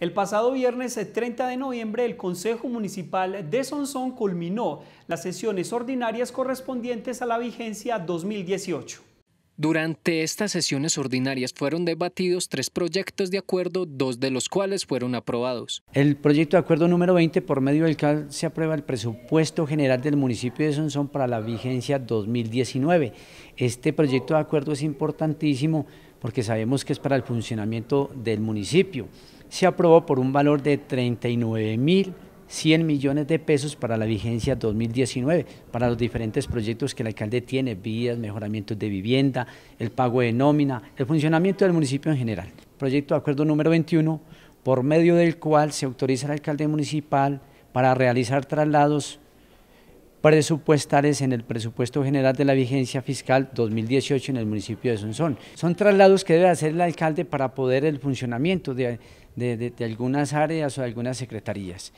El pasado viernes 30 eh, de noviembre, el Consejo Municipal de Sonsón culminó las sesiones ordinarias correspondientes a la vigencia 2018. Durante estas sesiones ordinarias fueron debatidos tres proyectos de acuerdo, dos de los cuales fueron aprobados. El proyecto de acuerdo número 20, por medio del cual se aprueba el presupuesto general del municipio de Sonson para la vigencia 2019. Este proyecto de acuerdo es importantísimo porque sabemos que es para el funcionamiento del municipio. Se aprobó por un valor de 39.100 millones de pesos para la vigencia 2019, para los diferentes proyectos que el alcalde tiene, vías, mejoramientos de vivienda, el pago de nómina, el funcionamiento del municipio en general. Proyecto de acuerdo número 21, por medio del cual se autoriza al alcalde municipal para realizar traslados presupuestales en el presupuesto general de la vigencia fiscal 2018 en el municipio de Sonsón. Son traslados que debe hacer el alcalde para poder el funcionamiento de, algunas áreas o de algunas secretarías.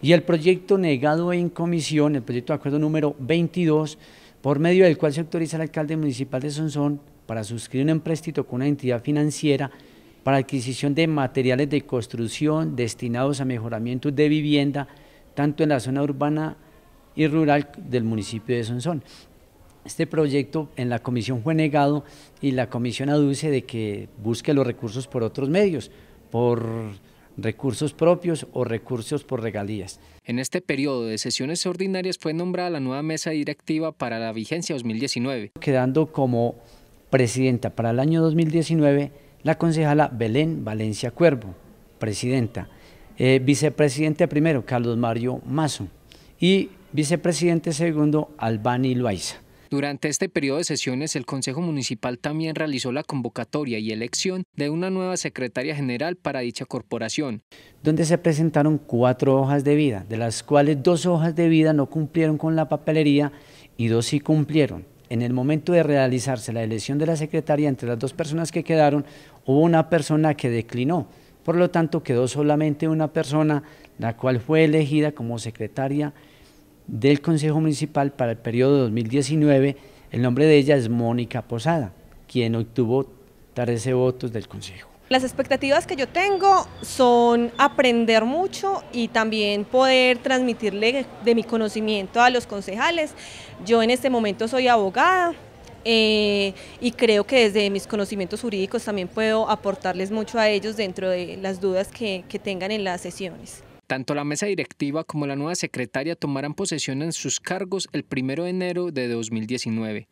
Y el proyecto negado en comisión, el proyecto de acuerdo número 22, por medio del cual se autoriza al alcalde municipal de Sonsón para suscribir un empréstito con una entidad financiera para adquisición de materiales de construcción destinados a mejoramientos de vivienda, tanto en la zona urbana y Rural del municipio de Sonsón. Este proyecto en la comisión fue negado y la comisión aduce de que busque los recursos por otros medios, por recursos propios o recursos por regalías. En este periodo de sesiones ordinarias fue nombrada la nueva mesa directiva para la vigencia 2019. Quedando como presidenta para el año 2019 la concejala Belén Valencia Cuervo, presidenta, eh, vicepresidente primero Carlos Mario Mazo y vicepresidente segundo Albani Loaiza. Durante este periodo de sesiones, el Consejo Municipal también realizó la convocatoria y elección de una nueva secretaria general para dicha corporación. Donde se presentaron cuatro hojas de vida, de las cuales dos hojas de vida no cumplieron con la papelería y dos sí cumplieron. En el momento de realizarse la elección de la secretaria, entre las dos personas que quedaron, hubo una persona que declinó. Por lo tanto, quedó solamente una persona, la cual fue elegida como secretaria del Consejo Municipal para el periodo 2019, el nombre de ella es Mónica Posada, quien obtuvo 13 votos del Consejo. Las expectativas que yo tengo son aprender mucho y también poder transmitirle de mi conocimiento a los concejales. Yo en este momento soy abogada eh, y creo que desde mis conocimientos jurídicos también puedo aportarles mucho a ellos dentro de las dudas que tengan en las sesiones. Tanto la mesa directiva como la nueva secretaria tomarán posesión en sus cargos el 1 de enero de 2019.